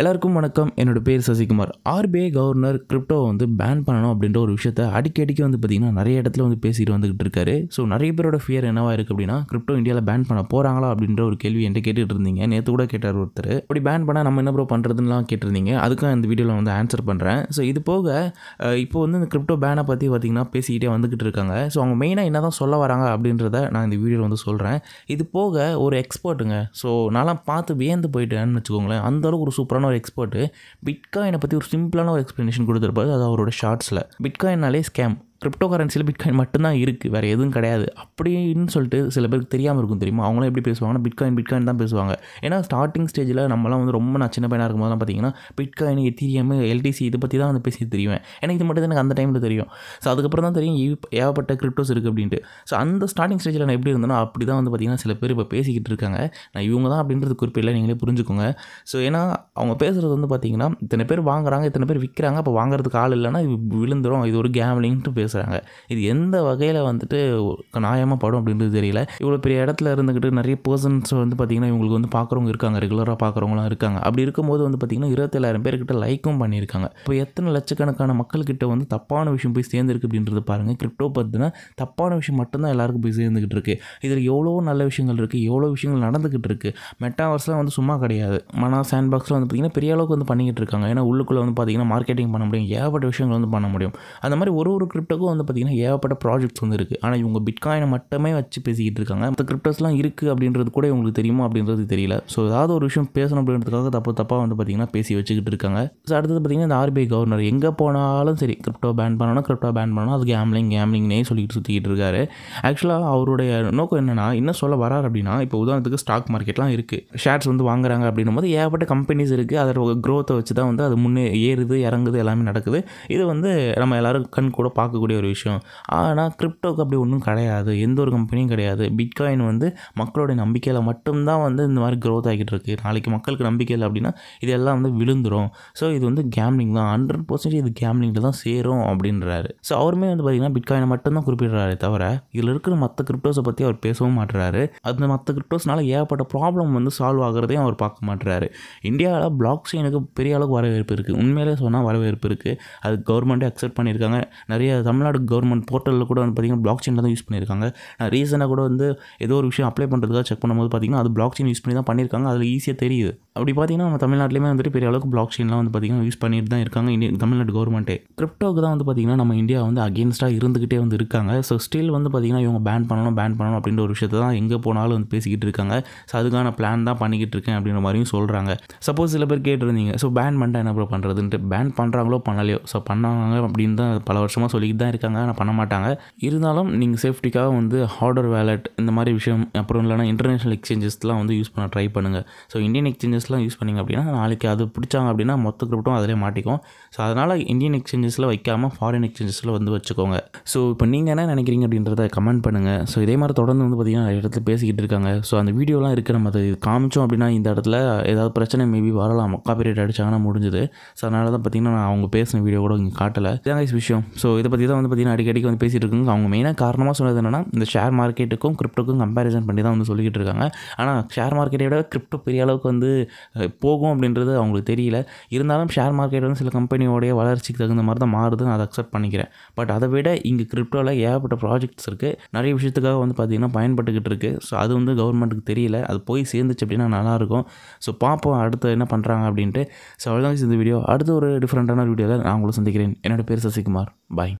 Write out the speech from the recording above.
எல்லாருக்கும் வணக்கம் என்னோடய பேர் சசிகுமார் ஆர்பிஐ கவர்னர் கிரிப்டோ வந்து பேன் பண்ணணும் அப்படின்ற ஒரு விஷயத்த அடிக்கடிக்கு வந்து பார்த்தீங்கன்னா நிறைய இடத்துல வந்து பேசிட்டு வந்துகிட்டு இருக்காரு ஸோ நிறைய பேரோட ஃபியர் என்னவாக இருக்குது அப்படின்னா கிரிப்டோ இந்தியாவில் பேன் பண்ண போகிறாங்களா அப்படின்ற ஒரு கேள்வி என்ன கேட்டுட்டு இருந்தீங்க நேற்று கூட கேட்டார் ஒருத்தர் அப்படி பேன் பண்ணால் நம்ம என்ன ப்ரோ பண்ணுறதுலாம் கேட்டிருந்தீங்க அதுக்கும் இந்த வீடியோவில் வந்து ஆன்சர் பண்ணுறேன் ஸோ இது போக இப்போ வந்து இந்த கிரிப்டோ பேனை பற்றி பார்த்திங்கன்னா பேசிக்கிட்டே வந்துக்கிட்டு இருக்காங்க ஸோ அவங்க மெயினாக என்ன தான் சொல்ல வராங்க அப்படின்றத நான் இந்த வீடியோவில் வந்து சொல்கிறேன் இது போக ஒரு எக்ஸ்பர்ட்டுங்க ஸோ நான்லாம் பார்த்து வியந்து போயிட்டேன்னு வச்சுக்கோங்களேன் அந்தளவுக்கு ஒரு சூப்பரான ஒரு எக்ஸ்பர்ட்டு பிட்காயினை பற்றி ஒரு சிம்பிளான ஒரு எக்ஸ்ப்ளனேஷன் கொடுத்துருப்பாரு அது அவரோட ஷார்ட்ஸில் பிட்காயின்னாலே ஸ்கேம் கிரிப்டோ கரன்சியில் பிட்காயின் மட்டும்தான் இருக்குது வேறு எதுவும் கிடையாது அப்படின்னு சொல்லிட்டு சில பேருக்கு தெரியாமல் இருக்கும் தெரியுமா அவங்களும் எப்படி பேசுவாங்கன்னா பிட்காயின் பிட்காயின் தான் பேசுவாங்க ஏன்னா ஸ்டார்டிங் ஸ்டேஜில் நம்மளாம் வந்து ரொம்ப நான் சின்ன பையனாக இருக்கும்போதுலாம் பார்த்தீங்கன்னா பிட்காயின் எத்தீரியம் எல்டிசி இதை பற்றி தான் வந்து பேசி தெரியுவேன் ஏன்னா இது மட்டும் தான் எனக்கு அந்த டைமில் தெரியும் ஸோ அதுக்கப்புறம் தான் தெரியும் ஏகப்பட்ட கிரிப்டோஸ் இருக்குது அப்படின்ட்டு ஸோ அந்த ஸ்டார்டிங் ஸ்டேஜில் நான் எப்படி இருந்தேனோ அப்படி தான் வந்து பார்த்திங்கன்னா சில பேர் இப்போ பேசிக்கிட்டு இருக்காங்க நான் இவங்க தான் அப்படின்றது குறிப்பிடல நீங்களே புரிஞ்சுக்கோங்க ஸோ ஏன்னா அவங்க பேசுகிறது வந்து பார்த்திங்கன்னா இத்தனை பேர் வாங்குறாங்க இத்தனை பேர் விற்கிறாங்க அப்போ வாங்குறதுக்கு ஆள் இல்லைன்னா விழுந்துடும் இது ஒரு கேம்லிங்ட்டு பேச பேசுகிறாங்க இது எந்த வகையில் வந்துட்டு நியாயமாக படும் அப்படின்றது தெரியல இவ்வளோ பெரிய இடத்துல இருந்துக்கிட்டு நிறைய பர்சன்ஸ் வந்து பார்த்திங்கன்னா இவங்களுக்கு வந்து பார்க்குறவங்க இருக்காங்க ரெகுலராக பார்க்குறவங்களாம் இருக்காங்க அப்படி இருக்கும்போது வந்து பார்த்திங்கன்னா இருபத்தேழாயிரம் பேர்கிட்ட லைக்கும் பண்ணியிருக்காங்க இப்போ எத்தனை லட்சக்கணக்கான மக்கள்கிட்ட வந்து தப்பான விஷயம் போய் சேர்ந்துருக்கு அப்படின்றது பாருங்கள் கிரிப்டோ பார்த்தீங்கன்னா தப்பான விஷயம் மட்டும்தான் எல்லாருக்கும் போய் சேர்ந்துக்கிட்டு இருக்குது இதில் எவ்வளோ நல்ல விஷயங்கள் இருக்குது எவ்வளோ விஷயங்கள் நடந்துக்கிட்டு இருக்குது மெட்டாவர்ஸ்லாம் வந்து சும்மா கிடையாது மனா சாண்ட் பாக்ஸில் வந்து பார்த்திங்கன்னா பெரிய அளவுக்கு வந்து பண்ணிக்கிட்டு இருக்காங்க ஏன்னா உள்ளுக்குள்ளே வந்து பார்த்திங்கன்னா மார்க்கெட்டிங் பண்ண முடியும் ஏகப்பட்ட விஷயங்கள் வந்து பண்ண முடியும் அந்த மாதிரி ஒரு ஒரு கிரிப்டோ அளவு வந்து பார்த்திங்கன்னா ஏகப்பட்ட ப்ராஜெக்ட்ஸ் வந்து இருக்குது ஆனால் இவங்க பிட்காயினை மட்டுமே வச்சு பேசிக்கிட்டு இருக்காங்க மற்ற கிரிப்டோஸ்லாம் இருக்குது அப்படின்றது கூட இவங்களுக்கு தெரியுமா அப்படின்றது தெரியல ஸோ ஏதாவது ஒரு விஷயம் பேசணும் அப்படின்றதுக்காக தப்பு தப்பாக வந்து பார்த்திங்கன்னா பேசி வச்சுக்கிட்டு இருக்காங்க ஸோ அடுத்தது பார்த்திங்கன்னா இந்த ஆர்பிஐ கவர்னர் எங்கே போனாலும் சரி கிரிப்டோ பேன் பண்ணணும் கிரிப்டோ பேன் பண்ணணும் அது கேம்லிங் கேம்லிங்னே சொல்லிட்டு சுற்றிக்கிட்டு இருக்காரு ஆக்சுவலாக அவருடைய நோக்கம் என்னென்னா என்ன சொல்ல வரார் அப்படின்னா இப்போ உதாரணத்துக்கு ஸ்டாக் மார்க்கெட்லாம் இருக்குது ஷேர்ஸ் வந்து வாங்குறாங்க அப்படின்னும் போது ஏகப்பட்ட கம்பெனிஸ் இருக்குது அதோட க்ரோத்தை வச்சு தான் வந்து அது முன்னே ஏறுது இறங்குது எல்லாமே நடக்குது இது வந்து நம்ம எல்லோரும் கண் கூட பார்க்கக்கூடிய இருக்கக்கூடிய ஒரு விஷயம் ஆனால் கிரிப்டோக்கு அப்படி ஒன்றும் கிடையாது எந்த ஒரு கம்பெனியும் கிடையாது பிட்காயின் வந்து மக்களுடைய நம்பிக்கையில் மட்டும்தான் வந்து இந்த மாதிரி க்ரோத் ஆகிட்டு இருக்குது நாளைக்கு மக்களுக்கு நம்பிக்கை இல்லை அப்படின்னா இதெல்லாம் வந்து விழுந்துடும் ஸோ இது வந்து கேம்லிங் தான் ஹண்ட்ரட் பர்சன்டேஜ் இது கேம்லிங்கில் தான் சேரும் அப்படின்றாரு ஸோ அவருமே வந்து பார்த்தீங்கன்னா பிட்காயினை மட்டும்தான் குறிப்பிடுறாரு தவிர இதில் இருக்கிற மற்ற கிரிப்டோஸை பற்றி அவர் பேசவும் மாட்டுறாரு அந்த மற்ற கிரிப்டோஸ்னால ஏகப்பட்ட ப்ராப்ளம் வந்து சால்வ் ஆகிறதையும் அவர் பார்க்க மாட்டுறாரு இந்தியாவில் பிளாக் செயினுக்கு பெரிய அளவுக்கு வரவேற்பு இருக்குது உண்மையிலே சொன்னால் வரவேற்பு இருக்குது அது கவர்மெண்ட்டே அக்செப்ட் பண்ணியிருக்காங்க நிறைய தமிழ் தமிழ்நாடு கவர்மெண்ட் போர்ட்டலில் கூட வந்து பார்த்திங்கன்னா பிளாக் தான் யூஸ் பண்ணியிருக்காங்க நான் ரீசெண்டாக கூட வந்து ஏதோ ஒரு விஷயம் அப்ளை பண்ணுறதுக்காக செக் பண்ணும்போது பார்த்திங்கன்னா அது பிளாக் செயின் யூஸ் பண்ணி தான் பண்ணியிருக்காங்க அதில் ஈஸியாக தெரியுது அப்படி பார்த்தீங்கன்னா நம்ம தமிழ்நாட்டிலேயுமே வந்துட்டு பெரிய அளவுக்கு பிளாக் செயின்லாம் வந்து பார்த்திங்கன்னா யூஸ் பண்ணிட்டு தான் இருக்காங்க இந்திய தமிழ்நாட்டு கவர்மெண்ட்டே கிரிப்டோக்கு தான் வந்து பார்த்திங்கன்னா நம்ம இந்தியா வந்து அகேன்ஸ்டாக இருந்துக்கிட்டே வந்து இருக்காங்க ஸோ ஸ்டில் வந்து பார்த்திங்கன்னா இவங்க பேன் பண்ணணும் பேன் பண்ணணும் அப்படின்ற ஒரு விஷயத்தை தான் எங்கே போனாலும் வந்து பேசிக்கிட்டு இருக்காங்க ஸோ அதுக்கான பிளான் தான் பண்ணிக்கிட்டு இருக்கேன் அப்படின்ற மாதிரியும் சொல்கிறாங்க சப்போஸ் சில பேர் கேட்டிருந்தீங்க ஸோ பேன் பண்ணிட்டா என்ன பண்ணுறதுன்ட்டு பேன் பண்ணுறாங்களோ பண்ணலையோ ஸோ பண்ணாங்க அப்படின்னு தான் பல வருஷமாக சொல்லிக்கிட்டு தான் இருக்காங்க ஆனால் பண்ண மாட்டாங்க இருந்தாலும் நீங்கள் சேஃப்டிக்காக வந்து ஹார்டர் வேலட் இந்த மாதிரி விஷயம் அப்புறம் இல்லைனா இன்டர்நேஷனல் எக்ஸ்சேஞ்சஸ்லாம் வந்து யூஸ் பண்ண ட்ரை பண்ணுங்கள் ஸோ இந்தியன் எக்ஸ்சேஞ்சஸ் எக்ஸ்சேஞ்சஸ்லாம் யூஸ் பண்ணிங்க அப்படின்னா நாளைக்கு அது பிடிச்சாங்க அப்படின்னா மொத்த கிரிப்டும் அதிலே மாட்டிக்கும் ஸோ அதனால் இந்தியன் எக்ஸ்சேஞ்சஸில் வைக்காமல் ஃபாரின் எக்ஸ்சேஞ்சஸில் வந்து வச்சுக்கோங்க ஸோ இப்போ நீங்கள் என்ன நினைக்கிறீங்க அப்படின்றத கமெண்ட் பண்ணுங்கள் ஸோ இதே மாதிரி தொடர்ந்து வந்து பார்த்திங்கன்னா இடத்துல பேசிக்கிட்டு இருக்காங்க ஸோ அந்த வீடியோலாம் இருக்குது நம்ம அதை காமிச்சோம் அப்படின்னா இந்த இடத்துல ஏதாவது பிரச்சனை மேபி வரலாம் காப்பிரைட் அடிச்சாங்கன்னா முடிஞ்சுது ஸோ அதனால தான் பார்த்திங்கன்னா நான் அவங்க பேசின வீடியோ கூட இங்கே காட்டலை இதாங்க விஷயம் ஸோ இதை பற்றி தான் வந்து பார்த்திங்கன்னா அடிக்கடிக்கு வந்து பேசிகிட்டு இருக்காங்க அவங்க மெயினாக காரணமாக சொன்னது என்னென்னா இந்த ஷேர் மார்க்கெட்டுக்கும் கிரிப்டோக்கும் கம்பேரிசன் பண்ணி தான் வந்து சொல்லிக்கிட்டு இருக்காங்க ஆனால் ஷேர் மார்க்கெட்டை விட கிரிப்டோ பெரிய அளவுக்கு வந்து போகும் அப்படின்றது அவங்களுக்கு தெரியல இருந்தாலும் ஷேர் மார்க்கெட் வந்து சில கம்பெனியோடைய வளர்ச்சிக்கு தகுந்த மாதிரி தான் மாறுதுன்னு அதை அக்செப்ட் பண்ணிக்கிறேன் பட் அதை விட இங்கே கிரிப்டோவில் ஏகப்பட்ட ப்ராஜெக்ட்ஸ் இருக்குது நிறைய விஷயத்துக்காக வந்து பார்த்திங்கன்னா பயன்பட்டுக்கிட்டு இருக்குது ஸோ அது வந்து கவர்மெண்ட்டுக்கு தெரியல அது போய் சேர்ந்துச்சு அப்படின்னா நல்லாயிருக்கும் ஸோ பார்ப்போம் அடுத்து என்ன பண்ணுறாங்க அப்படின்ட்டு ஸோ அவ்வளோதான் இந்த வீடியோ அடுத்து ஒரு டிஃப்ரெண்ட்டான வீடியோவில் நான் உங்களை சந்திக்கிறேன் என்னோடய பேர் சசிகுமார் பாய்